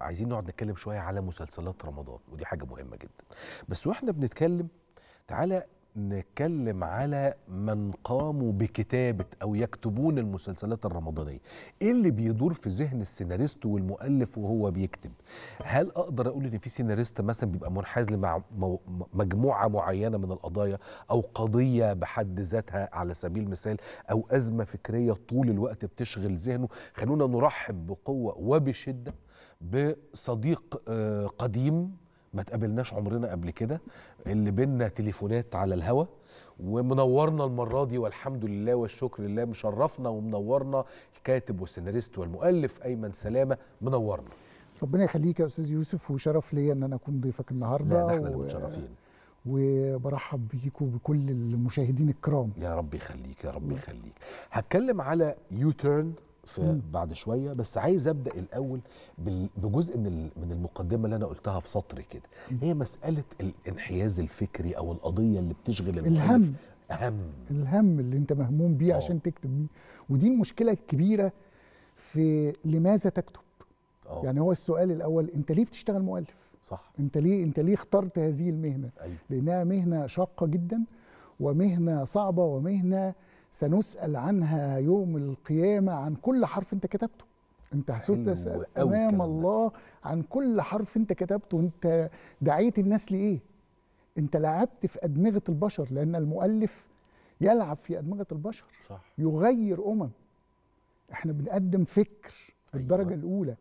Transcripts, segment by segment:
عايزين نقعد نتكلم شويه على مسلسلات رمضان ودي حاجه مهمه جدا بس واحنا بنتكلم تعالى نتكلم على من قاموا بكتابة أو يكتبون المسلسلات الرمضانية إيه اللي بيدور في ذهن السيناريست والمؤلف وهو بيكتب هل أقدر أقول إن في سيناريست مثلا بيبقى منحاز لمع مجموعة معينة من القضايا أو قضية بحد ذاتها على سبيل المثال أو أزمة فكرية طول الوقت بتشغل ذهنه خلونا نرحب بقوة وبشدة بصديق آه، قديم ما تقابلناش عمرنا قبل كده اللي بينا تليفونات على الهوا ومنورنا المرة دي والحمد لله والشكر لله مشرفنا ومنورنا الكاتب والسيناريست والمؤلف أيمن سلامة منورنا ربنا يخليك يا أستاذ يوسف وشرف ليا أن أنا أكون ضيفك النهاردة لا نحن و... متشرفين وبرحب بيك وبكل المشاهدين الكرام يا رب يخليك يا رب يخليك هتكلم على يوتيرن في بعد شويه بس عايز ابدا الاول بجزء من من المقدمه اللي انا قلتها في سطر كده هي مساله الانحياز الفكري او القضيه اللي بتشغل الهم اهم الهم اللي انت مهموم بيه آه. عشان تكتب بيه ودي المشكله الكبيره في لماذا تكتب أوه. يعني هو السؤال الاول انت ليه بتشتغل مؤلف صح انت ليه انت ليه اخترت هذه المهنه أيوه. لانها مهنه شاقه جدا ومهنه صعبه ومهنه سنسأل عنها يوم القيامة عن كل حرف أنت كتبته أنت هتسأل أمام الله عن كل حرف أنت كتبته أنت دعيت الناس لإيه أنت لعبت في أدمغة البشر لأن المؤلف يلعب في أدمغة البشر صح. يغير أمم احنا بنقدم فكر أيوة. الدرجة الأولى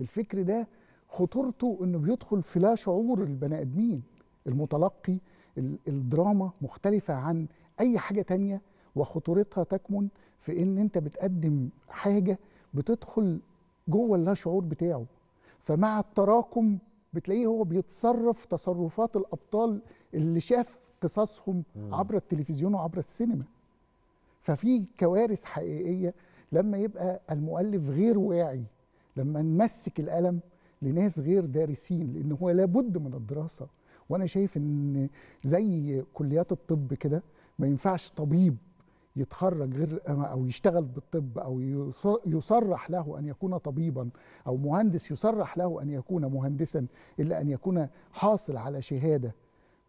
الفكر ده خطورته انه بيدخل في لا شعور البني ادمين المتلقي الدراما مختلفه عن اي حاجه تانية وخطورتها تكمن في ان انت بتقدم حاجه بتدخل جوه اللا شعور بتاعه فمع التراكم بتلاقيه هو بيتصرف تصرفات الابطال اللي شاف قصصهم عبر التلفزيون وعبر السينما ففي كوارث حقيقيه لما يبقى المؤلف غير واعي لما نمسك القلم لناس غير دارسين لان هو لابد من الدراسه وانا شايف ان زي كليات الطب كده ما ينفعش طبيب يتخرج غير او يشتغل بالطب او يصرح له ان يكون طبيبا او مهندس يصرح له ان يكون مهندسا الا ان يكون حاصل على شهاده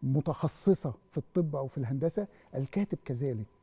متخصصه في الطب او في الهندسه الكاتب كذلك